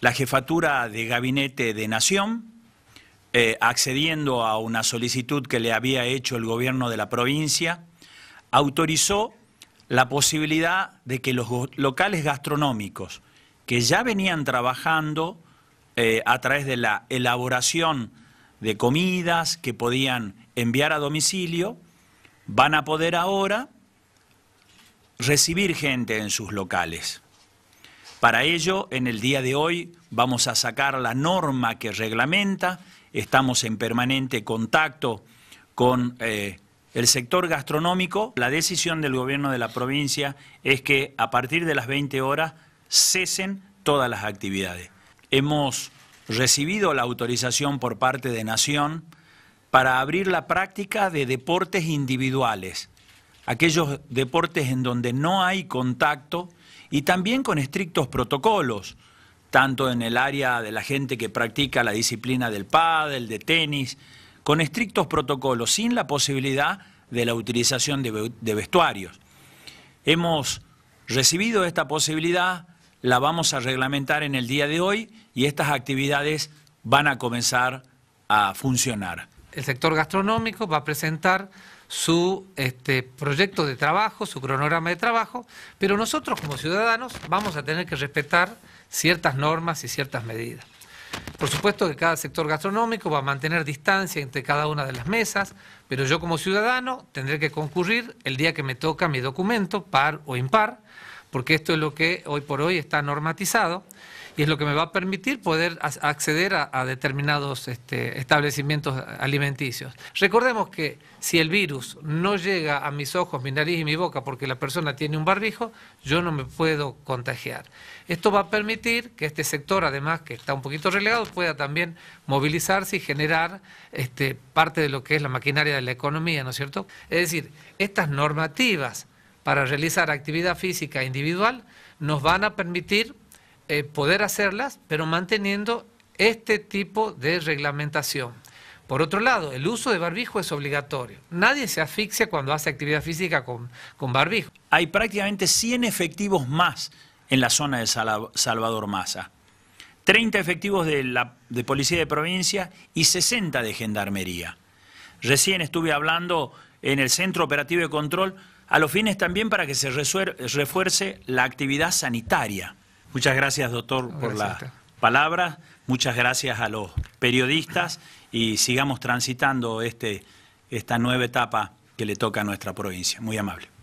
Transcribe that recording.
la jefatura de gabinete de Nación, eh, accediendo a una solicitud que le había hecho el gobierno de la provincia, autorizó la posibilidad de que los locales gastronómicos que ya venían trabajando eh, a través de la elaboración de comidas que podían enviar a domicilio, van a poder ahora recibir gente en sus locales. Para ello, en el día de hoy vamos a sacar la norma que reglamenta, estamos en permanente contacto con eh, el sector gastronómico. La decisión del gobierno de la provincia es que a partir de las 20 horas cesen todas las actividades. Hemos recibido la autorización por parte de Nación para abrir la práctica de deportes individuales, aquellos deportes en donde no hay contacto, y también con estrictos protocolos, tanto en el área de la gente que practica la disciplina del pádel, de tenis, con estrictos protocolos, sin la posibilidad de la utilización de, de vestuarios. Hemos recibido esta posibilidad, la vamos a reglamentar en el día de hoy y estas actividades van a comenzar a funcionar el sector gastronómico va a presentar su este, proyecto de trabajo, su cronograma de trabajo, pero nosotros como ciudadanos vamos a tener que respetar ciertas normas y ciertas medidas. Por supuesto que cada sector gastronómico va a mantener distancia entre cada una de las mesas, pero yo como ciudadano tendré que concurrir el día que me toca mi documento, par o impar, porque esto es lo que hoy por hoy está normatizado y es lo que me va a permitir poder acceder a, determinados este, establecimientos alimenticios. Recordemos que si el virus no llega a mis ojos, mi nariz y mi boca porque la persona tiene un barbijo, yo no me puedo contagiar. Esto va a permitir que este sector, además que está un poquito relegado, pueda también movilizarse y generar este, parte de lo que es la maquinaria de la economía, ¿no es cierto? Es decir, estas normativas para realizar actividad física individual nos van a permitir eh, poder hacerlas, pero manteniendo este tipo de reglamentación. Por otro lado, el uso de barbijo es obligatorio. Nadie se asfixia cuando hace actividad física con, barbijo. Hay prácticamente 100 efectivos más en la zona de Salvador Maza. 30 efectivos de, la, de policía de provincia y 60 de gendarmería. Recién estuve hablando en el Centro Operativo de Control a los fines también para que se refuerce la actividad sanitaria. Muchas gracias, doctor, por las palabras. Muchas gracias a los periodistas y sigamos transitando este, esta nueva etapa que le toca a nuestra provincia. Muy amable.